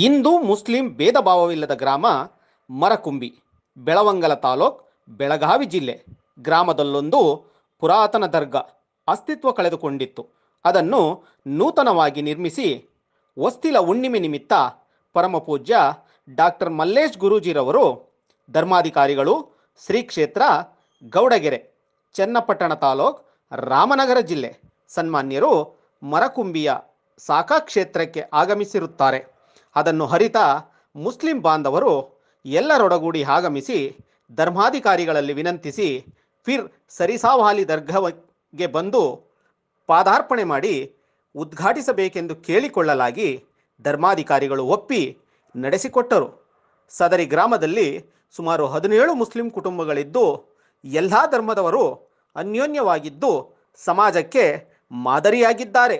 Hindu Muslim ಭೇದ ಭಾವವಿಲ್ಲದ ಗ್ರಾಮ ಮರಕುಂಬಿ ಬೆಳವಂಗಲ ತಾಲೂಕ್ ಬೆಳಗಾವಿ ಜಿಲ್ಲೆ ಗ್ರಾಮದಲ್ಲೊಂದು ಪುರಾತನ ದರ್ಗಾ ಅಸ್ತಿತ್ವ ಕಳೆದುಕೊಂಡಿತ್ತು ಅದನ್ನು ನೂತನವಾಗಿ ನಿರ್ಮಿಸಿ ವಸ್ತಿಲ ಹುಣ್ಣಿಮೆ ನಿಮಿತ್ತ ಪರಮಪೂಜ್ಯ ಡಾಕ್ಟರ್ ಮಲ್ಲೇಶ್ ಗುರೂಜಿರವರು ಧರ್ಮಾಧಿಕಾರಿಗಳು ಶ್ರೀ ಕ್ಷೇತ್ರ ಗೌಡಗೆರೆ ಚನ್ನಪಟ್ಟಣ ತಾಲೂಕ್ ರಾಮನಗರ ಜಿಲ್ಲೆ ಸನ್ಮಾನ್ಯರು ಮರಕುಂಬಿಯ ಸಾಕಾ ಕ್ಷೇತ್ರಕ್ಕೆ ಆಗಮಿಸಿರುತ್ತಾರೆ ಅದನ್ನು ಹರಿತ ಮುಸ್ಲಿಂ ಬಾಂಧವರು ಎಲ್ಲರೊಡಗೂಡಿ ಆಗಮಿಸಿ ಧರ್ಮಾಧಿಕಾರಿಗಳಲ್ಲಿ ವಿನಂತಿಸಿ ಫಿರ್ ಸರಿಸಾವಾಲಿ ದರ್ಗಾಗೆ ಬಂದು ಪಾದಾರ್ಪಣೆ ಮಾಡಿ ಉದ್ಘಾಟಿಸಬೇಕೆಂದು ಕೇಳಿಕೊಳ್ಳಲಾಗಿ ಧರ್ಮಾಧಿಕಾರಿಗಳು ಒಪ್ಪಿ ನಡೆಸಿಕೊಟ್ಟರು ಸದರಿ ಗ್ರಾಮದಲ್ಲಿ ಸುಮಾರು ಹದಿನೇಳು ಮುಸ್ಲಿಂ ಕುಟುಂಬಗಳಿದ್ದು ಎಲ್ಲ ಧರ್ಮದವರು ಅನ್ಯೋನ್ಯವಾಗಿದ್ದು ಸಮಾಜಕ್ಕೆ ಮಾದರಿಯಾಗಿದ್ದಾರೆ